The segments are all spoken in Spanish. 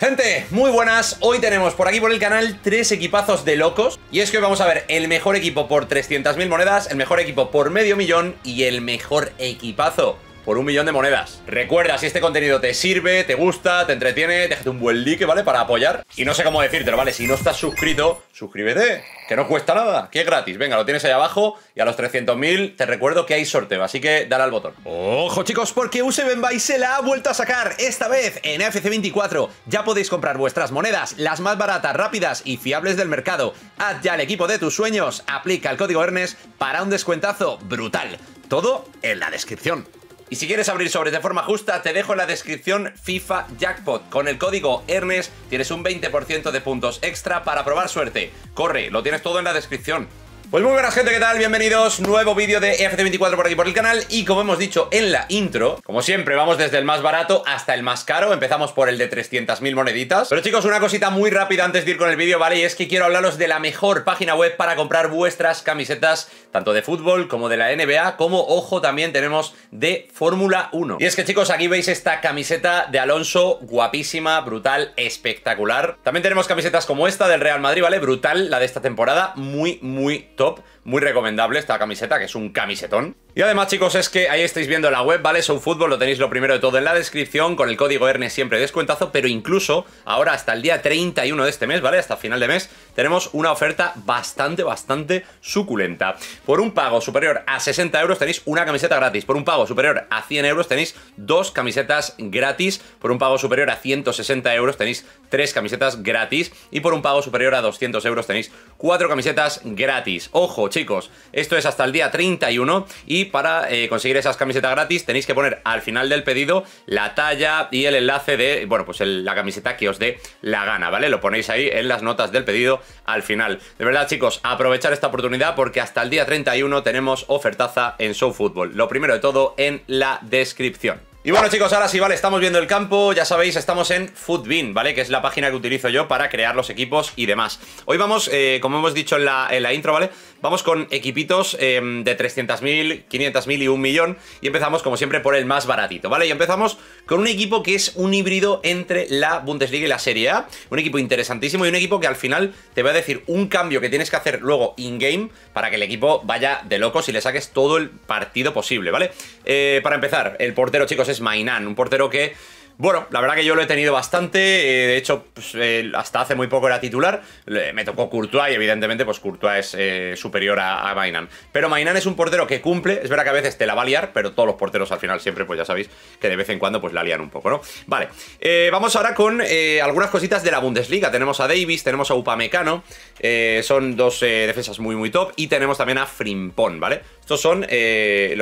Gente, muy buenas, hoy tenemos por aquí por el canal tres equipazos de locos Y es que hoy vamos a ver el mejor equipo por 300.000 monedas, el mejor equipo por medio millón y el mejor equipazo por un millón de monedas. Recuerda, si este contenido te sirve, te gusta, te entretiene, déjate un buen like, ¿vale? Para apoyar. Y no sé cómo decírtelo, ¿vale? Si no estás suscrito, suscríbete, que no cuesta nada, que es gratis. Venga, lo tienes ahí abajo y a los 300.000 te recuerdo que hay sorteo, así que dale al botón. Ojo, chicos, porque Useven se la ha vuelto a sacar, esta vez en FC24. Ya podéis comprar vuestras monedas, las más baratas, rápidas y fiables del mercado. Haz ya el equipo de tus sueños, aplica el código ERNES para un descuentazo brutal. Todo en la descripción. Y si quieres abrir sobres de forma justa, te dejo en la descripción FIFA Jackpot. Con el código ERNES tienes un 20% de puntos extra para probar suerte. Corre, lo tienes todo en la descripción. Pues muy buenas gente, ¿qué tal? Bienvenidos, nuevo vídeo de FT24 por aquí por el canal Y como hemos dicho en la intro, como siempre vamos desde el más barato hasta el más caro Empezamos por el de 300.000 moneditas Pero chicos, una cosita muy rápida antes de ir con el vídeo, ¿vale? Y es que quiero hablaros de la mejor página web para comprar vuestras camisetas Tanto de fútbol como de la NBA, como ojo también tenemos de Fórmula 1 Y es que chicos, aquí veis esta camiseta de Alonso, guapísima, brutal, espectacular También tenemos camisetas como esta del Real Madrid, ¿vale? Brutal, la de esta temporada, muy, muy top Muy recomendable esta camiseta, que es un camisetón. Y además, chicos, es que ahí estáis viendo la web, ¿vale? Son Fútbol lo tenéis lo primero de todo en la descripción, con el código ERNE siempre descuentazo, pero incluso ahora hasta el día 31 de este mes, ¿vale? Hasta final de mes, tenemos una oferta bastante, bastante suculenta. Por un pago superior a 60 euros tenéis una camiseta gratis, por un pago superior a 100 euros tenéis dos camisetas gratis, por un pago superior a 160 euros tenéis tres camisetas gratis y por un pago superior a 200 euros tenéis cuatro camisetas gratis. Ojo, chicos chicos. Esto es hasta el día 31 y para eh, conseguir esas camisetas gratis tenéis que poner al final del pedido la talla y el enlace de, bueno, pues la camiseta que os dé la gana, ¿vale? Lo ponéis ahí en las notas del pedido al final. De verdad, chicos, aprovechar esta oportunidad porque hasta el día 31 tenemos ofertaza en Show Football. Lo primero de todo en la descripción. Y bueno chicos, ahora sí, vale, estamos viendo el campo, ya sabéis, estamos en Footbin, ¿vale? Que es la página que utilizo yo para crear los equipos y demás. Hoy vamos, eh, como hemos dicho en la, en la intro, ¿vale? Vamos con equipitos eh, de 300.000, 500.000 y 1 millón. Y empezamos, como siempre, por el más baratito, ¿vale? Y empezamos con un equipo que es un híbrido entre la Bundesliga y la Serie A. Un equipo interesantísimo y un equipo que al final te va a decir un cambio que tienes que hacer luego in-game para que el equipo vaya de locos y le saques todo el partido posible, ¿vale? Eh, para empezar, el portero, chicos, es Mainan, un portero que bueno, la verdad que yo lo he tenido bastante. Eh, de hecho, pues, eh, hasta hace muy poco era titular. me tocó Courtois y evidentemente, pues Courtois es eh, superior a, Mainan. Pero Mainan es un portero que cumple. Es verdad que a veces te la va a liar, pero todos los porteros al final siempre, pues ya sabéis que de vez en cuando pues la lian un poco, ¿no? Vale, vamos ahora con algunas cositas de la Bundesliga. Tenemos a Davis, tenemos a Upamecano. son dos defensas muy, muy top. Y tenemos también a Frimpon, ¿vale? Estos son los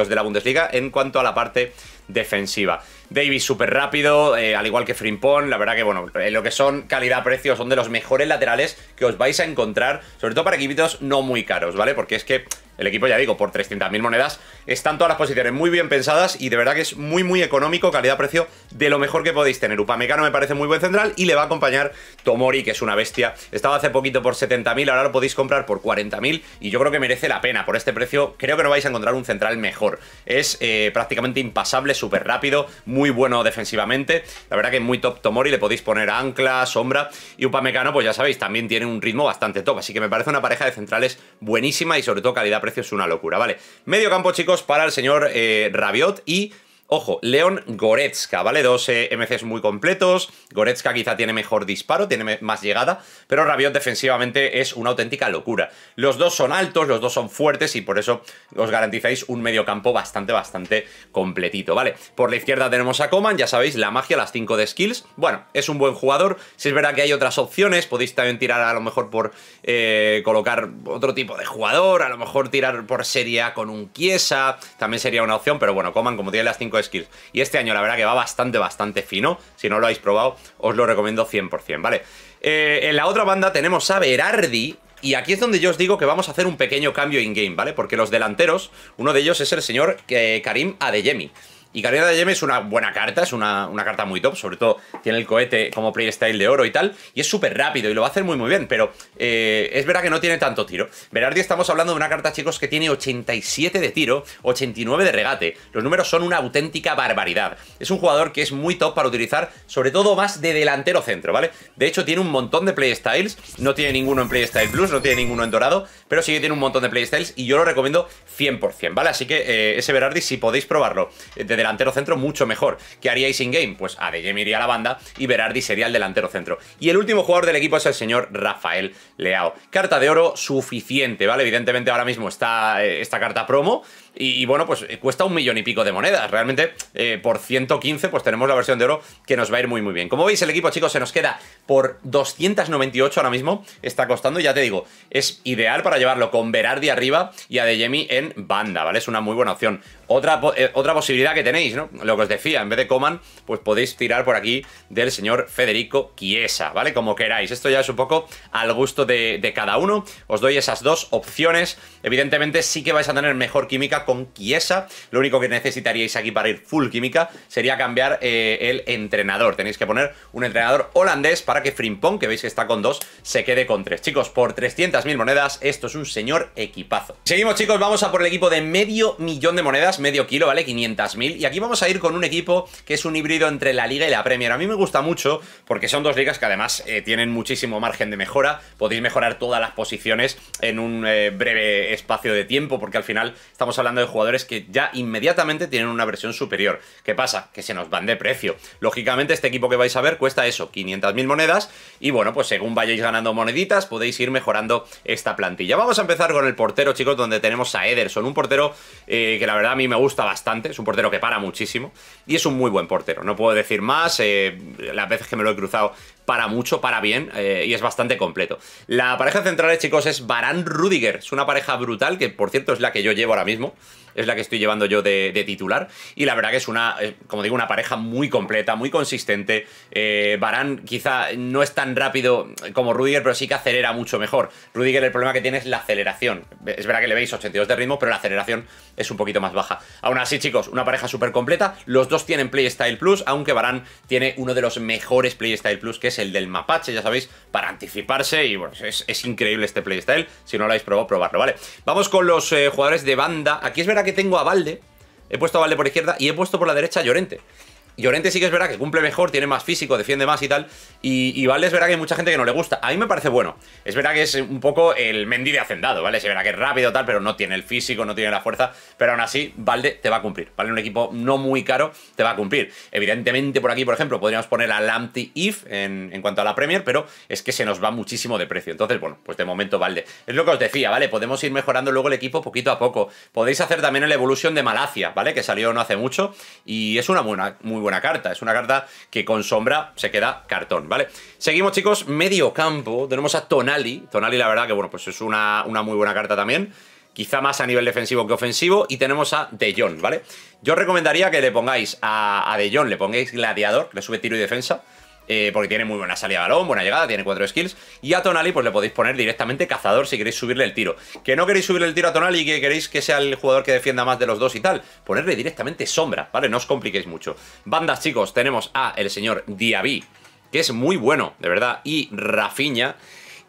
de la Bundesliga en cuanto a la parte defensiva. Davis súper rápido, eh, al igual que Frimpón, la verdad que bueno, lo que son calidad-precio son de los mejores laterales que os vais a encontrar, sobre todo para equipitos no muy caros, ¿vale? Porque es que el equipo, ya digo, por 300.000 monedas, están todas las posiciones muy bien pensadas y de verdad que es muy, muy económico, calidad-precio, de lo mejor que podéis tener. Upamecano me parece muy buen central y le va a acompañar Tomori, que es una bestia. Estaba hace poquito por 70.000, ahora lo podéis comprar por 40.000 y yo creo que merece la pena. Por este precio creo que no vais a encontrar un central mejor. Es eh, prácticamente impasable, súper rápido, muy bueno defensivamente. La verdad que es muy top Tomori, le podéis poner ancla, sombra y Upamecano, pues ya sabéis, también tiene un ritmo bastante top. Así que me parece una pareja de centrales buenísima y sobre todo calidad precio es una locura. Vale, medio campo, chicos, para el señor eh, Rabiot y Ojo, León Goretzka, ¿vale? Dos eh, MCs muy completos. Goretzka quizá tiene mejor disparo, tiene más llegada, pero Rabiot defensivamente es una auténtica locura. Los dos son altos, los dos son fuertes y por eso os garantizáis un medio campo bastante, bastante completito, ¿vale? Por la izquierda tenemos a Coman, ya sabéis, la magia, las 5 de skills. Bueno, es un buen jugador. Si es verdad que hay otras opciones, podéis también tirar a lo mejor por eh, colocar otro tipo de jugador, a lo mejor tirar por Serie A con un Kiesa también sería una opción, pero bueno, Coman como tiene las 5 skills. Y este año la verdad que va bastante, bastante fino. Si no lo habéis probado, os lo recomiendo 100%, ¿vale? Eh, en la otra banda tenemos a Berardi, y aquí es donde yo os digo que vamos a hacer un pequeño cambio in-game, ¿vale? Porque los delanteros, uno de ellos es el señor eh, Karim Adeyemi. Y Carrera de Yeme es una buena carta, es una, carta muy top, sobre todo tiene el cohete como playstyle de oro y tal, y es súper rápido y lo va a hacer muy muy bien, pero eh, es verdad que no tiene tanto tiro. Berardi estamos hablando de una carta, chicos, que tiene 87 de tiro, 89 de regate. Los números son una auténtica barbaridad. Es un jugador que es muy top para utilizar, sobre todo más de delantero centro, ¿vale? De hecho, tiene un montón de playstyles, no tiene ninguno en playstyle plus, no tiene ninguno en dorado, pero sí que tiene un montón de playstyles y yo lo recomiendo 100%, ¿vale? Así que eh, ese Berardi, si podéis probarlo eh, desde delantero centro mucho mejor. ¿Qué haríais in-game? Pues a De iría a la banda y Berardi sería el delantero centro. Y el último jugador del equipo es el señor Rafael Leao. Carta de oro suficiente, ¿vale? Evidentemente ahora mismo está eh, esta carta promo. Y, bueno, pues eh, cuesta un millón y pico de monedas. Realmente, eh, por 115, pues tenemos la versión de oro que nos va a ir muy, muy bien. Como veis, el equipo, chicos, se nos queda por 298 ahora mismo. Está costando, ya te digo, es ideal para llevarlo con Berardi arriba y a en banda, ¿vale? Es una muy buena opción. Otra, eh, otra posibilidad que tenéis, ¿no? Lo que os decía, en vez de Coman, pues podéis tirar por aquí del señor Federico Chiesa, ¿vale? Como queráis. Esto ya es un poco al gusto de, cada uno. Os doy esas dos opciones. Evidentemente sí que vais a tener mejor química con Chiesa. Lo único que necesitaríais aquí para ir full química sería cambiar eh, el entrenador. Tenéis que poner un entrenador holandés para que Frimpong, que veis que está con dos, se quede con tres. Chicos, por 300.000 monedas, esto es un señor equipazo. Seguimos, chicos, vamos a por el equipo de medio millón de monedas medio kilo, ¿vale? 500.000. Y aquí vamos a ir con un equipo que es un híbrido entre la Liga y la Premier. A mí me gusta mucho porque son dos ligas que además eh, tienen muchísimo margen de mejora. Podéis mejorar todas las posiciones en un eh, breve espacio de tiempo porque al final estamos hablando de jugadores que ya inmediatamente tienen una versión superior. ¿Qué pasa? Que se nos van de precio. Lógicamente este equipo que vais a ver cuesta eso, 500.000 monedas. Y bueno, pues según vayáis ganando moneditas podéis ir mejorando esta plantilla. Vamos a empezar con el portero, chicos, donde tenemos a Ederson. Un portero eh, que la verdad a mí me gusta bastante, es un portero que para muchísimo y es un muy buen portero. No puedo decir más, eh, las veces que me lo he cruzado para mucho, para bien, eh, y es bastante completo. La pareja central, eh, chicos, es Baran Rudiger. Es una pareja brutal, que por cierto es la que yo llevo ahora mismo. Es la que estoy llevando yo de, titular. Y la verdad que es una, eh, como digo, una pareja muy completa, muy consistente. Barán quizá no es tan rápido como Rudiger, pero sí que acelera mucho mejor. Rudiger el problema que tiene es la aceleración. Es verdad que le veis 82 de ritmo, pero la aceleración es un poquito más baja. Aún así, chicos, una pareja súper completa. Los dos tienen Playstyle Plus, aunque Barán tiene uno de los mejores Playstyle Plus, que es el del mapache, ya sabéis, para anticiparse y bueno, es, increíble este playstyle, si no lo habéis probado, probarlo, ¿vale? Vamos con los eh, jugadores de banda, aquí es verdad que tengo a Valde, he puesto a Valde por izquierda y he puesto por la derecha a Llorente. Llorente sí que es verdad que cumple mejor, tiene más físico, defiende más y tal. Y, Valde es verdad que hay mucha gente que no le gusta. A mí me parece bueno. Es verdad que es un poco el Mendy de hacendado, ¿vale? Se verá que es rápido tal, pero no tiene el físico, no tiene la fuerza. Pero aún así, Valde te va a cumplir, ¿vale? Un equipo no muy caro te va a cumplir. Evidentemente, por aquí, por ejemplo, podríamos poner al Amti If en, cuanto a la Premier, pero es que se nos va muchísimo de precio. Entonces, bueno, pues de momento Valde. Es lo que os decía, ¿vale? Podemos ir mejorando luego el equipo poquito a poco. Podéis hacer también El Evolution de Malacia, ¿vale? Que salió no hace mucho. Y es una buena, muy buena buena carta. Es una carta que con sombra se queda cartón, ¿vale? Seguimos, chicos, medio campo. Tenemos a Tonali. Tonali, la verdad, que bueno, pues es una, una muy buena carta también quizá más a nivel defensivo que ofensivo, y tenemos a De Jong, ¿vale? Yo recomendaría que le pongáis a, a, De Jong, le pongáis Gladiador, le sube tiro y defensa, eh, porque tiene muy buena salida de balón, buena llegada, tiene cuatro skills. Y a Tonali, pues le podéis poner directamente cazador si queréis subirle el tiro. Que no queréis subirle el tiro a Tonali y que queréis que sea el jugador que defienda más de los dos y tal. Ponerle directamente sombra, ¿vale? No os compliquéis mucho. Bandas, chicos, tenemos a el señor Diaby, que es muy bueno, de verdad, y Rafiña.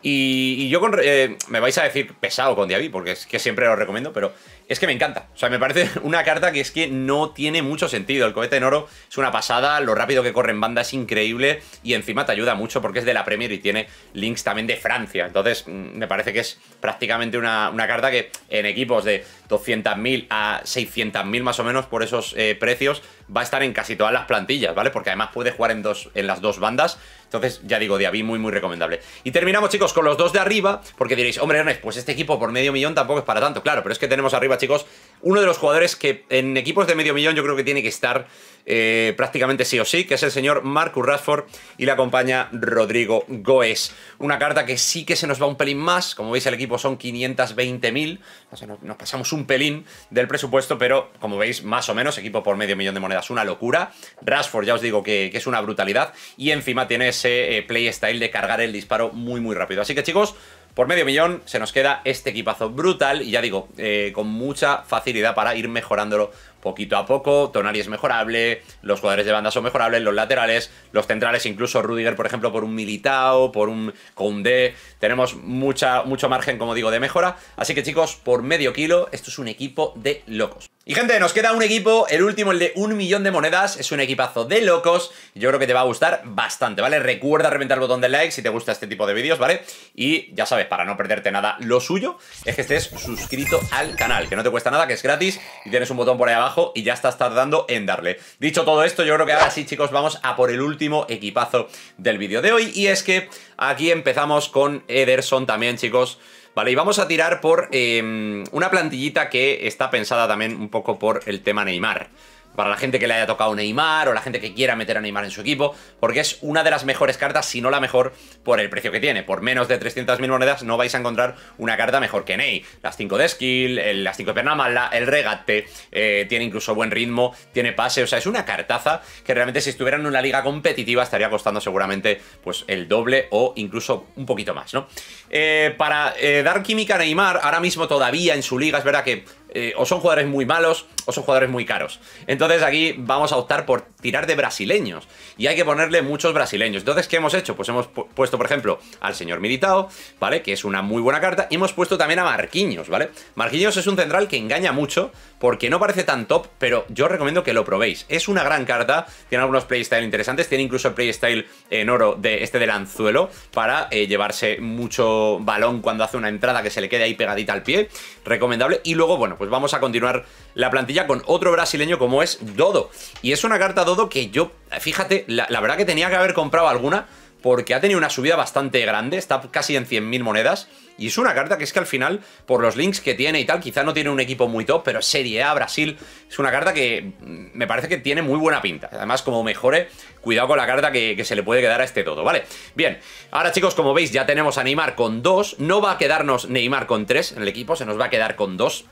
Y, yo con, eh, me vais a decir pesado con Diaby, porque es que siempre lo recomiendo, pero es que me encanta. O sea, me parece una carta que es que no tiene mucho sentido. El cohete en oro es una pasada, lo rápido que corre en banda es increíble y encima te ayuda mucho porque es de la Premier y tiene links también de Francia. Entonces, mm, me parece que es prácticamente una, carta que en equipos de 200.000 a 600.000 más o menos por esos eh, precios va a estar en casi todas las plantillas, ¿vale? Porque además puede jugar en, dos, en las dos bandas entonces, ya digo, Diaby muy, muy recomendable. Y terminamos, chicos, con los dos de arriba, porque diréis, hombre, Ernest, pues este equipo por medio millón tampoco es para tanto. Claro, pero es que tenemos arriba, chicos, uno de los jugadores que en equipos de medio millón yo creo que tiene que estar eh, prácticamente sí o sí, que es el señor Marcus Rashford y la acompaña Rodrigo Goes. Una carta que sí que se nos va un pelín más, como veis el equipo son 520.000, o nos pasamos un pelín del presupuesto, pero como veis más o menos equipo por medio millón de monedas, una locura. Rashford ya os digo que, es una brutalidad y encima tiene ese eh, playstyle de cargar el disparo muy muy rápido. Así que chicos, por medio millón se nos queda este equipazo brutal y ya digo, eh, con mucha facilidad para ir mejorándolo poquito a poco. tonari es mejorable, los jugadores de banda son mejorables, los laterales, los centrales, incluso Rudiger, por ejemplo, por un Militao, por un Conde. Tenemos mucha, mucho margen, como digo, de mejora. Así que chicos, por medio kilo, esto es un equipo de locos. Y gente, nos queda un equipo, el último, el de un millón de monedas, es un equipazo de locos, yo creo que te va a gustar bastante, ¿vale? Recuerda reventar el botón de like si te gusta este tipo de vídeos, ¿vale? Y ya sabes, para no perderte nada, lo suyo es que estés suscrito al canal, que no te cuesta nada, que es gratis y tienes un botón por ahí abajo y ya estás tardando en darle. Dicho todo esto, yo creo que ahora sí, chicos, vamos a por el último equipazo del vídeo de hoy. Y es que aquí empezamos con Ederson también, chicos. Vale, y vamos a tirar por em, una plantillita que está pensada también un poco por el tema Neymar para la gente que le haya tocado Neymar o la gente que quiera meter a Neymar en su equipo, porque es una de las mejores cartas, si no la mejor, por el precio que tiene. Por menos de 300.000 monedas no vais a encontrar una carta mejor que Ney. Las 5 de skill, las 5 de perna mala, el regate, eh, tiene incluso buen ritmo, tiene pase, o sea, es una cartaza que realmente si estuviera en una liga competitiva estaría costando seguramente pues el doble o incluso un poquito más, ¿no? Eh, para eh, dar química a Neymar, ahora mismo todavía en su liga, es verdad que eh, o son jugadores muy malos o son jugadores muy caros. Entonces aquí vamos a optar por tirar de brasileños y hay que ponerle muchos brasileños. Entonces, ¿qué hemos hecho? Pues hemos puesto, por ejemplo, al señor Militao, ¿vale? Que es una muy buena carta y hemos puesto también a Marquinhos, ¿vale? Marquinhos es un central que engaña mucho porque no parece tan top, pero yo recomiendo que lo probéis. Es una gran carta, tiene algunos playstyle interesantes, tiene incluso el playstyle en oro de este del anzuelo para eh, llevarse mucho balón cuando hace una entrada que se le quede ahí pegadita al pie, recomendable. Y luego, bueno, pues pues vamos a continuar la plantilla con otro brasileño como es Dodo. Y es una carta Dodo que yo, fíjate, la, verdad que tenía que haber comprado alguna porque ha tenido una subida bastante grande, está casi en 100.000 monedas, y es una carta que es que al final, por los links que tiene y tal, quizá no tiene un equipo muy top, pero Serie A, Brasil, es una carta que me parece que tiene muy buena pinta. Además, como mejore, cuidado con la carta que, se le puede quedar a este Dodo, ¿vale? Bien, ahora chicos, como veis, ya tenemos a Neymar con 2, no va a quedarnos Neymar con 3 en el equipo, se nos va a quedar con 2,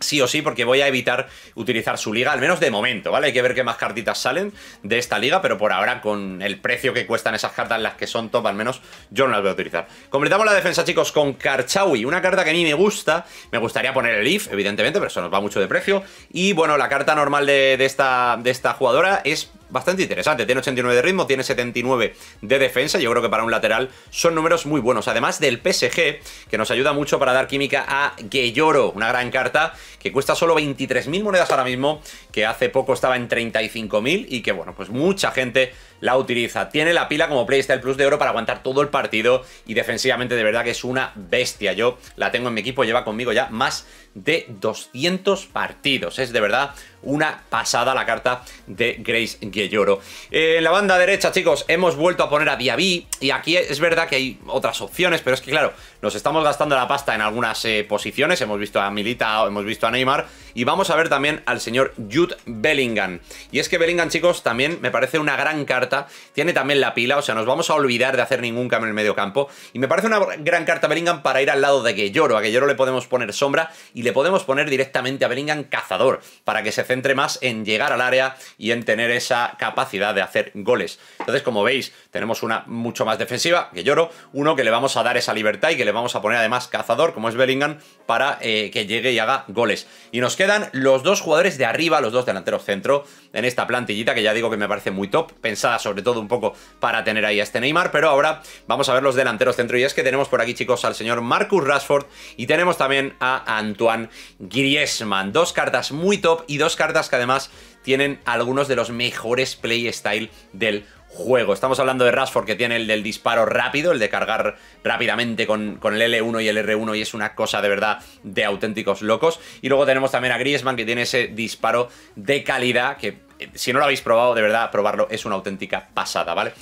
sí o sí, porque voy a evitar utilizar su liga, al menos de momento, ¿vale? Hay que ver qué más cartitas salen de esta liga, pero por ahora, con el precio que cuestan esas cartas, las que son top, al menos, yo no las voy a utilizar. Completamos la defensa, chicos, con Karchawi, una carta que a mí me gusta, me gustaría poner el IF, evidentemente, pero eso nos va mucho de precio, y bueno, la carta normal de, de esta, de esta jugadora es bastante interesante. Tiene 89 de ritmo, tiene 79 de defensa. Yo creo que para un lateral son números muy buenos. Además del PSG, que nos ayuda mucho para dar química a Gueyoro, una gran carta que cuesta solo 23.000 monedas ahora mismo, que hace poco estaba en 35.000 y que, bueno, pues mucha gente la utiliza. Tiene la pila como Playstyle Plus de oro para aguantar todo el partido y defensivamente de verdad que es una bestia. Yo la tengo en mi equipo, lleva conmigo ya más de 200 partidos. Es de verdad una pasada la carta de Grace Guilloro. Eh, en la banda derecha, chicos, hemos vuelto a poner a Diaby y aquí es verdad que hay otras opciones, pero es que claro, nos estamos gastando la pasta en algunas eh, posiciones. Hemos visto a Milita, hemos visto a Neymar y vamos a ver también al señor Jude Bellingham. Y es que Bellingham, chicos, también me parece una gran carta. Tiene también la pila, o sea, nos vamos a olvidar de hacer ningún cambio en el medio campo. Y me parece una gran carta Bellingham para ir al lado de Guelloro. A Gueyoro le podemos poner sombra y le podemos poner directamente a Bellingham cazador, para que se centre más en llegar al área y en tener esa capacidad de hacer goles. Entonces, como veis, tenemos una mucho más defensiva, lloro uno que le vamos a dar esa libertad y que le vamos a poner además cazador, como es Bellingham, para eh, que llegue y haga goles. Y nos quedan los dos jugadores de arriba, los dos delanteros centro, en esta plantillita que ya digo que me parece muy top, pensada sobre todo un poco para tener ahí a este Neymar, pero ahora vamos a ver los delanteros centro y es que tenemos por aquí chicos al señor Marcus Rashford y tenemos también a Antoine Griezmann, dos cartas muy top y dos cartas que además tienen algunos de los mejores playstyle del juego. Estamos hablando de Rashford que tiene el del disparo rápido, el de cargar rápidamente con, el L1 y el R1 y es una cosa de verdad de auténticos locos. Y luego tenemos también a Griezmann que tiene ese disparo de calidad que eh, si no lo habéis probado, de verdad, probarlo es una auténtica pasada, ¿vale?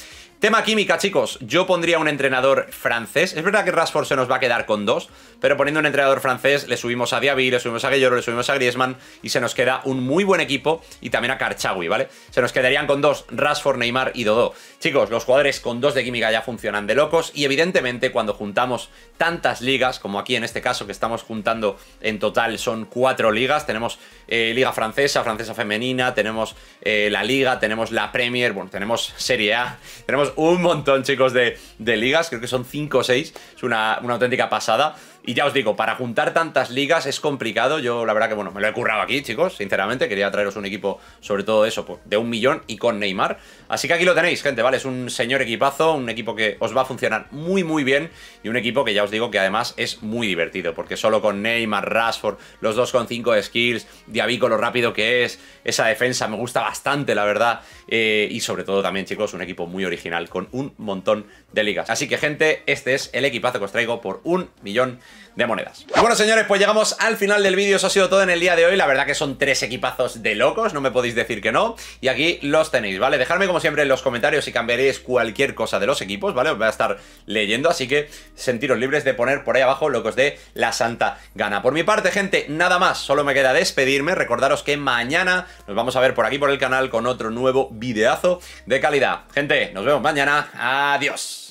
Tema química, chicos. Yo pondría un entrenador francés. Es verdad que Rashford se nos va a quedar con dos, pero poniendo un entrenador francés le subimos a Diaby, le subimos a Gelloro, le subimos a Griezmann y se nos queda un muy buen equipo y también a Karchawi, ¿vale? Se nos quedarían con dos, Rashford, Neymar y Dodó. Chicos, los jugadores con dos de química ya funcionan de locos y evidentemente cuando juntamos tantas ligas, como aquí en este caso que estamos juntando en total son cuatro ligas, tenemos eh, liga francesa, francesa femenina, tenemos eh, la liga, tenemos la Premier, bueno, tenemos Serie A, tenemos un montón, chicos, de, de ligas. Creo que son 5 o 6. Es una, una auténtica pasada. Y ya os digo, para juntar tantas ligas es complicado. Yo, la verdad que, bueno, me lo he currado aquí, chicos, sinceramente. Quería traeros un equipo, sobre todo eso, pues, de un millón y con Neymar. Así que aquí lo tenéis, gente, ¿vale? Es un señor equipazo, un equipo que os va a funcionar muy, muy bien. Y un equipo que ya os digo que además es muy divertido, porque solo con Neymar, Rashford, los 2,5 skills, Diabico, lo rápido que es, esa defensa me gusta bastante, la verdad. Eh, y sobre todo también, chicos, un equipo muy original con un montón de ligas. Así que, gente, este es el equipazo que os traigo por un millón de monedas. bueno, señores, pues llegamos al final del vídeo. Eso ha sido todo en el día de hoy. La verdad que son tres equipazos de locos, no me podéis decir que no. Y aquí los tenéis, ¿vale? Dejadme, como siempre, en los comentarios si cambiaréis cualquier cosa de los equipos, ¿vale? Os voy a estar leyendo, así que sentiros libres de poner por ahí abajo locos de la santa gana. Por mi parte, gente, nada más. Solo me queda despedirme. Recordaros que mañana nos vamos a ver por aquí, por el canal, con otro nuevo videazo de calidad. Gente, nos vemos mañana. Adiós.